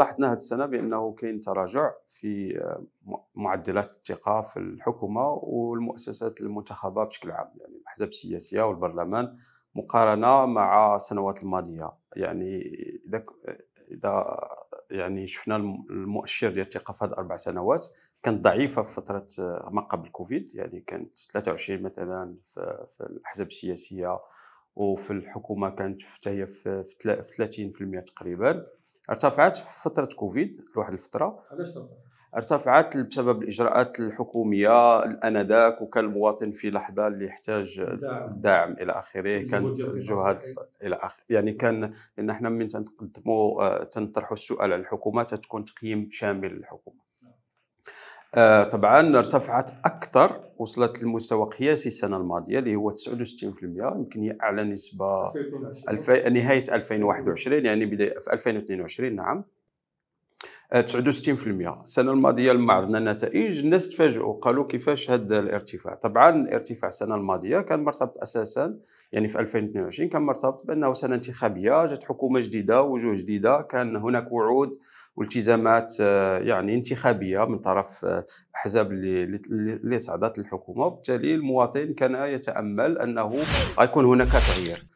لاحظنا هذه السنه بانه كاين تراجع في آه، معدلات الثقه في الحكومه والمؤسسات المنتخبه بشكل عام يعني الاحزاب السياسيه والبرلمان مقارنه مع السنوات الماضيه يعني اذا اذا يعني شفنا المؤشر ديال الثقه في هذه اربع سنوات كانت ضعيفه في فتره آه، ما قبل كوفيد يعني كانت 23 مثلا في الاحزاب السياسيه وفي الحكومه كانت حتى هي في 30% تقريبا ارتفعت في فتره كوفيد لواحد الفتره علاش ارتفعت بسبب الاجراءات الحكوميه الانذاك وكان المواطن في لحظه اللي يحتاج دعم الى اخره كان جهد الى اخره يعني كان لان احنا من تنقدموا آه، تنطرحوا السؤال على الحكومه تتكون تقييم شامل للحكومه آه، طبعا ارتفعت اكثر وصلت لمستوى قياسي السنه الماضيه اللي هو 69% يمكن هي اعلى نسبه نهايه 2021 يعني بدايه في 2022 نعم 69% آه، السنه الماضيه لما عرضنا النتائج الناس تفاجئوا قالوا كيفاش هذا الارتفاع طبعا ارتفاع السنه الماضيه كان مرتبط اساسا يعني في 2022 كان مرتبط بانه سنه انتخابيه جات حكومه جديده وجوه جديده كان هناك وعود والتزامات آه، يعني انتخابيه من طرف الاحزاب آه، اللي اللي صعدت للحكومه وبالتالي المواطن كان يتامل انه غيكون هناك تغيير